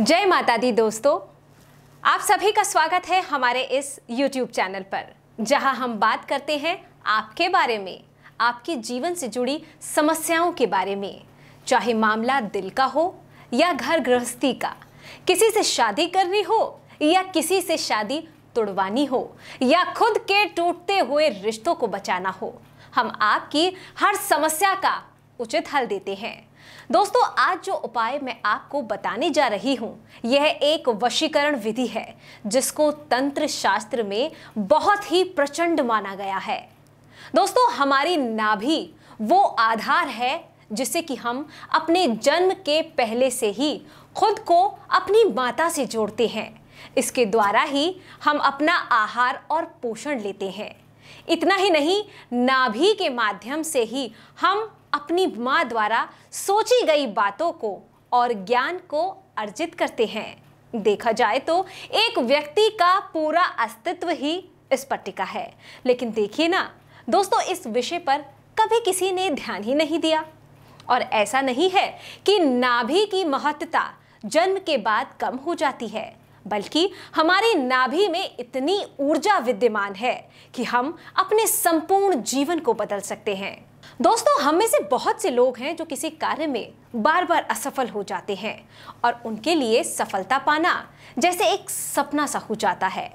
जय माता दी दोस्तों आप सभी का स्वागत है हमारे इस YouTube चैनल पर जहां हम बात करते हैं आपके बारे में आपके जीवन से जुड़ी समस्याओं के बारे में चाहे मामला दिल का हो या घर गृहस्थी का किसी से शादी करनी हो या किसी से शादी तुड़वानी हो या खुद के टूटते हुए रिश्तों को बचाना हो हम आपकी हर समस्या का उचित हल देते हैं दोस्तों आज जो उपाय मैं आपको बताने जा रही हूँ यह एक वशीकरण विधि है जिसको तंत्र शास्त्र में बहुत ही प्रचंड माना गया है दोस्तों हमारी नाभि वो आधार है जिसे कि हम अपने जन्म के पहले से ही खुद को अपनी माता से जोड़ते हैं इसके द्वारा ही हम अपना आहार और पोषण लेते हैं इतना ही नहीं नाभि के माध्यम से ही हम अपनी माँ द्वारा सोची गई बातों को और ज्ञान को अर्जित करते हैं देखा जाए तो एक व्यक्ति का पूरा अस्तित्व ही इस पट्टिका है लेकिन देखिए ना दोस्तों इस विषय पर कभी किसी ने ध्यान ही नहीं दिया और ऐसा नहीं है कि नाभि की महत्ता जन्म के बाद कम हो जाती है बल्कि हमारी नाभि में इतनी ऊर्जा विद्यमान है कि हम अपने संपूर्ण जीवन को बदल सकते हैं दोस्तों हम में से बहुत से लोग हैं जो किसी कार्य में बार बार असफल हो जाते हैं और उनके लिए सफलता पाना जैसे एक सपना सा हो जाता है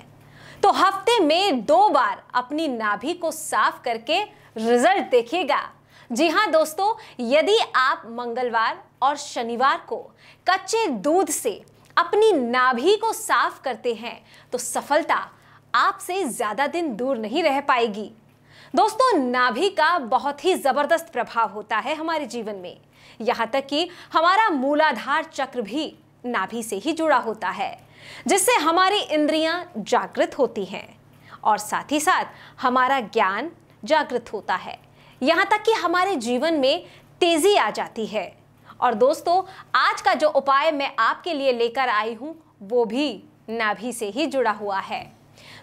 तो हफ्ते में दो बार अपनी नाभि को साफ करके रिजल्ट देखिएगा जी हाँ दोस्तों यदि आप मंगलवार और शनिवार को कच्चे दूध से अपनी नाभि को साफ करते हैं तो सफलता आपसे ज्यादा दिन दूर नहीं रह पाएगी दोस्तों नाभि का बहुत ही जबरदस्त प्रभाव होता है हमारे जीवन में यहाँ तक कि हमारा मूलाधार चक्र भी नाभि से ही जुड़ा होता है जिससे हमारी इंद्रियां जागृत होती हैं और साथ ही साथ हमारा ज्ञान जागृत होता है यहाँ तक कि हमारे जीवन में तेजी आ जाती है और दोस्तों आज का जो उपाय मैं आपके लिए लेकर आई हूँ वो भी नाभि से ही जुड़ा हुआ है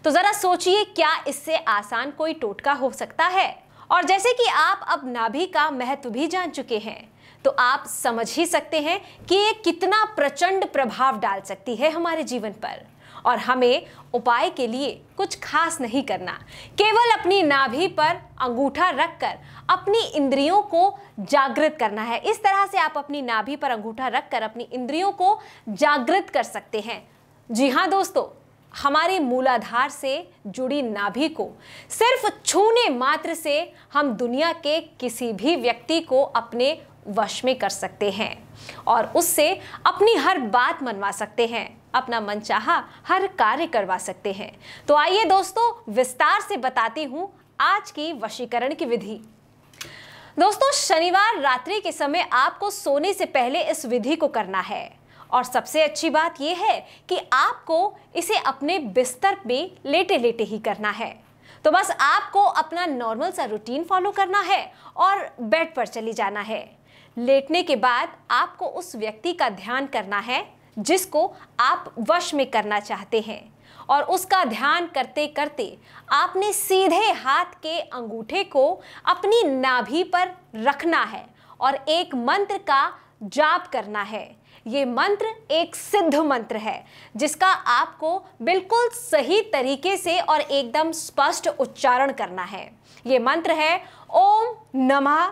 तो ज़रा सोचिए क्या इससे आसान कोई टोटका हो सकता है और जैसे कि आप अब नाभि का महत्व भी जान चुके हैं तो आप समझ ही सकते हैं कि ये कितना प्रचंड प्रभाव डाल सकती है हमारे जीवन पर और हमें उपाय के लिए कुछ खास नहीं करना केवल अपनी नाभि पर अंगूठा रखकर अपनी इंद्रियों को जागृत करना है इस तरह से आप अपनी नाभि पर अंगूठा रखकर अपनी इंद्रियों को जागृत कर सकते हैं जी हाँ दोस्तों हमारे मूलाधार से जुड़ी नाभि को सिर्फ छूने मात्र से हम दुनिया के किसी भी व्यक्ति को अपने वश में कर सकते हैं और उससे अपनी हर बात मनवा सकते हैं अपना मनचाहा हर कार्य करवा सकते हैं तो आइए दोस्तों विस्तार से बताती हूँ आज की वशीकरण की विधि दोस्तों शनिवार रात्रि के समय आपको सोने से पहले इस विधि को करना है और सबसे अच्छी बात यह है कि आपको इसे अपने बिस्तर पे लेटे लेटे ही करना है तो बस आपको अपना नॉर्मल सा रूटीन फॉलो करना है और बेड पर चली जाना है लेटने के बाद आपको उस व्यक्ति का ध्यान करना है जिसको आप वश में करना चाहते हैं और उसका ध्यान करते करते आपने सीधे हाथ के अंगूठे को अपनी नाभि पर रखना है और एक मंत्र का जाप करना है ये मंत्र एक सिद्ध मंत्र है जिसका आपको बिल्कुल सही तरीके से और एकदम स्पष्ट उच्चारण करना है ये मंत्र है ओम नमः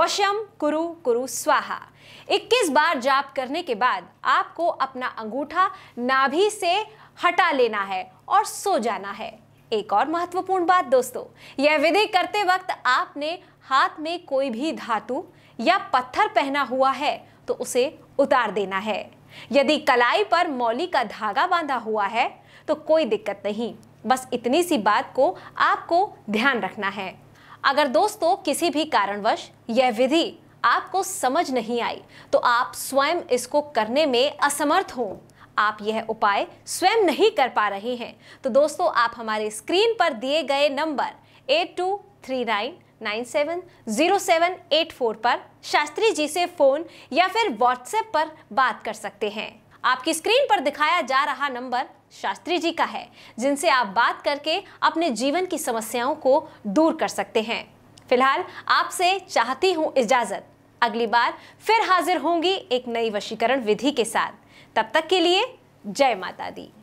वशम कुरु कुरु स्वाहा 21 बार जाप करने के बाद आपको अपना अंगूठा नाभि से हटा लेना है और सो जाना है एक और महत्वपूर्ण बात दोस्तों यह विधि करते वक्त आपने हाथ में कोई भी धातु या पत्थर पहना हुआ है तो उसे उतार देना है यदि कलाई पर मौली का धागा बांधा हुआ है तो कोई दिक्कत नहीं बस इतनी सी बात को आपको ध्यान रखना है अगर दोस्तों किसी भी कारणवश यह विधि आपको समझ नहीं आई तो आप स्वयं इसको करने में असमर्थ हो आप यह उपाय स्वयं नहीं कर पा रहे हैं तो दोस्तों आप हमारे स्क्रीन पर दिए गए number eight two three nine nine zero seven eight four पर शास्त्री जी से फ़ोन या फिर व्हाट्सएप पर बात कर सकते हैं आपकी स्क्रीन पर दिखाया जा रहा नंबर शास्त्री जी का है जिनसे आप बात करके अपने जीवन की समस्याओं को दूर कर सकते हैं फिलहाल आपसे चाहती हूँ इजाज़त अगली बार फिर हाजिर होंगी एक नई वशीकरण विधि के साथ तब तक के लिए जय माता दी